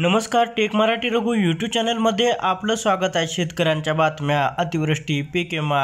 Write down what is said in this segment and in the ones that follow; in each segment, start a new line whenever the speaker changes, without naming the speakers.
नमस्कार take Marathi Raghu YouTube चॅनलमध्ये आपलं स्वागत आहे शेतकऱ्यांच्या बातम्या अतिवृष्टी पीकेमा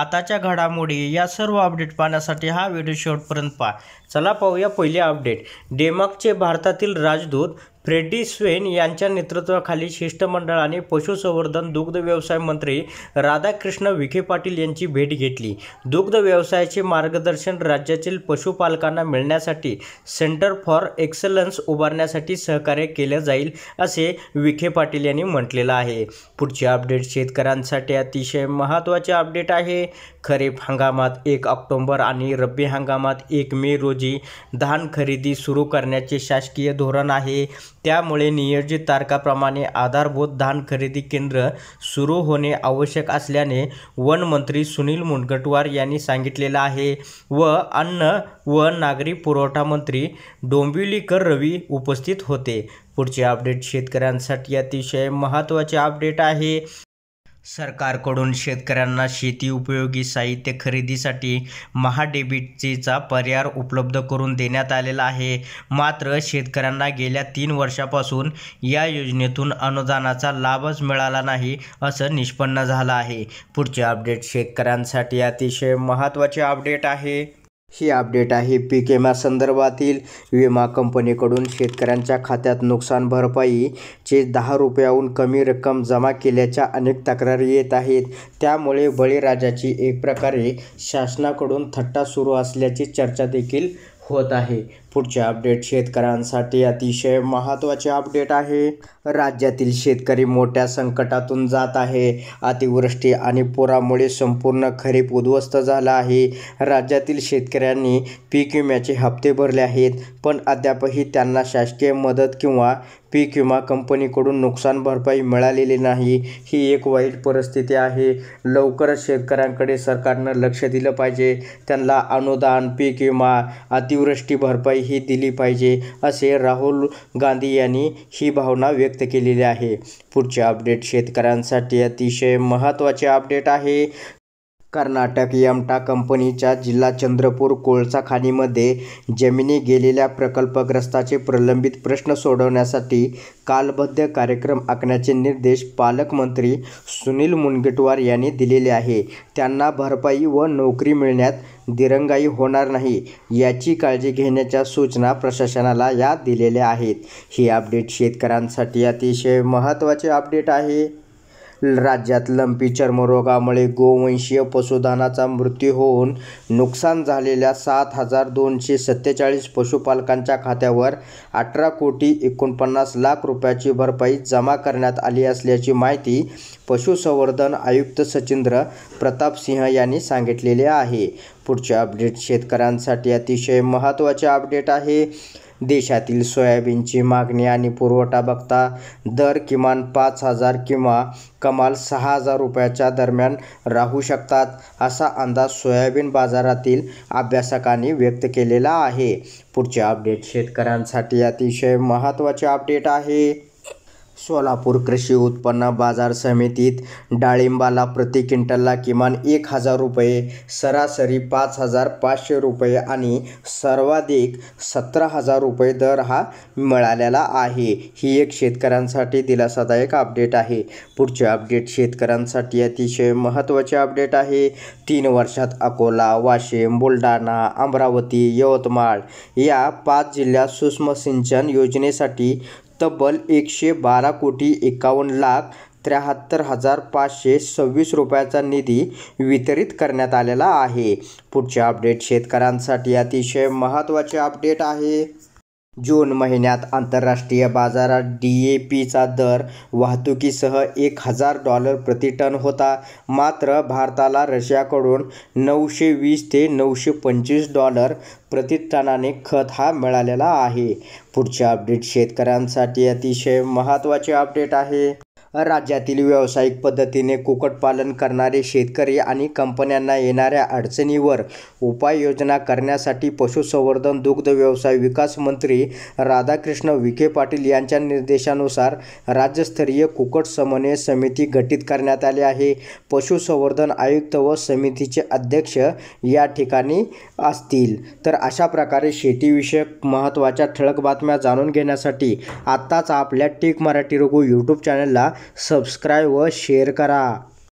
आताच्या घडामोडी या सर्व अपडेट पाहण्यासाठी हा व्हिडिओ शेवटपर्यंत पहा चला पाहूया पहिले अपडेट डेमार्कचे भारतातील राजदूत फ्रेडी स्वेन यांच्या नेतृत्वाखाली शिष्टमंडळाने पशुसंवर्धन दुग्ध व्यवसाय मंत्री राधाकृष्ण विखे पाटील यांची भेट घेतली दुग्ध व्यवसायाचे मार्गदर्शन राज्यातील पशुपालकांना मिळण्यासाठी सेंटर फॉर एक्सलन्स उभारण्यासाठी सहकार्य केलं जाईल असे विखे पाटील यांनी म्हटलेलं आहे पुढचे अपडेट शेतकऱ्यांसाठी अतिशय महत्त्वाचे अपडेट आहे खरीप हंगामात एक ऑक्टोंबर आणि रब्बी हंगामात एक मे रोजी धान खरेदी सुरू करण्याचे शासकीय धोरण आहे त्यामुळे नियोजित तारखाप्रमाणे आधारभूत धान खरेदी केंद्र सुरू होणे आवश्यक असल्याने वनमंत्री सुनील मुनगटवार यांनी सांगितलेलं आहे व अन्न व नागरी पुरवठा मंत्री डोंबिवलीकर रवी उपस्थित होते पुढचे अपडेट शेतकऱ्यांसाठी अतिशय महत्त्वाचे अपडेट आहे सरकारकडून शेतकऱ्यांना शेती उपयोगी साहित्य खरेदीसाठी महाडेबिटचा पर्याय उपलब्ध करून देण्यात आलेला आहे मात्र शेतकऱ्यांना गेल्या तीन वर्षापासून या योजनेतून अनुदानाचा लाभच मिळाला नाही असं निष्पन्न झालं आहे पुढचे अपडेट शेतकऱ्यांसाठी अतिशय महत्त्वाचे अपडेट आहे ही अपडेट आहे पीक विमा संदर्भातील विमा कंपनीकडून शेतकऱ्यांच्या खात्यात नुकसान भरपाईचे दहा रुपयाहून कमी रक्कम जमा केल्याच्या अनेक तक्रारी येत आहेत त्यामुळे बळीराजाची एक प्रकारे शासनाकडून थट्टा सुरू असल्याची चर्चा देखील होत आहे पुढचे अपडेट शेतकऱ्यांसाठी अतिशय महत्त्वाचे अपडेट आहे राज्यातील शेतकरी मोठ्या संकटातून जात आहे अतिवृष्टी आणि पुरामुळे संपूर्ण खरीप उद्ध्वस्त झाला आहे राज्यातील शेतकऱ्यांनी पीक विम्याचे हप्ते भरले आहेत पण अद्यापही त्यांना शासकीय मदत किंवा पीक विमा कंपनीकडून नुकसान भरपाई मिळालेली नाही ही एक वाईट परिस्थिती आहे लवकरच शेतकऱ्यांकडे सरकारनं लक्ष दिलं पाहिजे त्यांना अनुदान पीक विमा अतिवृष्टी भरपाई ही दिली पाहिजे असे राहुल गांधी यांनी ही भावना व्यक्त केलेली आहे पुढचे अपडेट शेतकऱ्यांसाठी अतिशय महत्त्वाचे अपडेट आहे कर्नाटक यमटा कंपनीच्या जिल्हा चंद्रपूर कोळसा खाणीमध्ये जमिनी गेलेल्या प्रकल्पग्रस्ताचे प्रलंबित प्रश्न सोडवण्यासाठी कालबद्ध कार्यक्रम आखण्याचे निर्देश पालकमंत्री सुनील मुनगटवार यांनी दिलेले आहे त्यांना भरपाई व नोकरी मिळण्यात दिरंगाई होणार नाही याची काळजी घेण्याच्या सूचना प्रशासनाला या दिलेल्या आहेत ही अपडेट शेतकऱ्यांसाठी अतिशय महत्त्वाचे अपडेट आहे राज्यात लंपी चर्मरोगामुळे गोवंशीय पशुधनाचा मृत्यू होऊन नुकसान झालेल्या सात हजार दोनशे सत्तेचाळीस पशुपालकांच्या खात्यावर अठरा कोटी एकोणपन्नास लाख रुपयाची भरपाई जमा करण्यात आली असल्याची माहिती पशुसंवर्धन आयुक्त सचिंद्र प्रतापसिंह यांनी सांगितलेले आहे पुढचे अपडेट शेतकऱ्यांसाठी अतिशय महत्त्वाचे अपडेट आहे देशातील सोयाबीनची मागणी आणि पुरवठा बघता दर किमान पाच हजार किंवा कमाल सहा हजार रुपयाच्या दरम्यान राहू शकतात असा अंदाज सोयाबीन बाजारातील अभ्यासकांनी व्यक्त केलेला आहे पुढचे अपडेट शेतकऱ्यांसाठी अतिशय महत्त्वाचे अपडेट आहे सोलापूर कृषी उत्पन्न बाजार समितीत डाळिंबाला प्रति क्विंटलला किमान एक हजार रुपये सरासरी पाच हजार पाचशे रुपये आणि सर्वाधिक सतरा हजार रुपये दर हा मिळालेला आहे ही एक शेतकऱ्यांसाठी दिलासादायक अपडेट आहे पुढचे अपडेट शेतकऱ्यांसाठी अतिशय महत्त्वाचे अपडेट आहे तीन वर्षात अकोला वाशिम बुलढाणा अमरावती यवतमाळ या पाच जिल्ह्यात सूक्ष्म सिंचन योजनेसाठी तब्बल एकशे बारा कोटी एकावन्न लाख त्र्याहत्तर हजार पाचशे सव्वीस रुपयाचा निधी वितरित करण्यात आलेला आहे पुढचे अपडेट शेतकऱ्यांसाठी अतिशय महत्त्वाचे अपडेट आहे जून महिन्यात आंतरराष्ट्रीय बाजारात डी ए पीचा दर वाहतुकीसह एक हजार डॉलर प्रतिटन होता मात्र भारताला रशियाकडून नऊशे वीस ते नऊशे पंचवीस डॉलर प्रतिटनाने खत हा मिळालेला आहे पुढचे अपडेट शेतकऱ्यांसाठी अतिशय महत्त्वाचे अपडेट आहे राज्यातील व्यावसायिक पद्धतीने कुक्कुटपालन करणारे शेतकरी आणि कंपन्यांना येणाऱ्या अडचणीवर उपाययोजना करण्यासाठी पशुसंवर्धन दुग्ध व्यवसाय विकास मंत्री राधाकृष्ण विखे पाटील यांच्या निर्देशानुसार राज्यस्तरीय कुक्कुट समन्वय समिती गठीत करण्यात आली आहे पशुसंवर्धन आयुक्त व समितीचे अध्यक्ष या ठिकाणी असतील तर अशा प्रकारे शेतीविषयक महत्त्वाच्या ठळक बातम्या जाणून घेण्यासाठी आत्ताच आपल्या टीक मराठी रघु यूट्यूब चॅनलला सबस्क्राईब व शेअर करा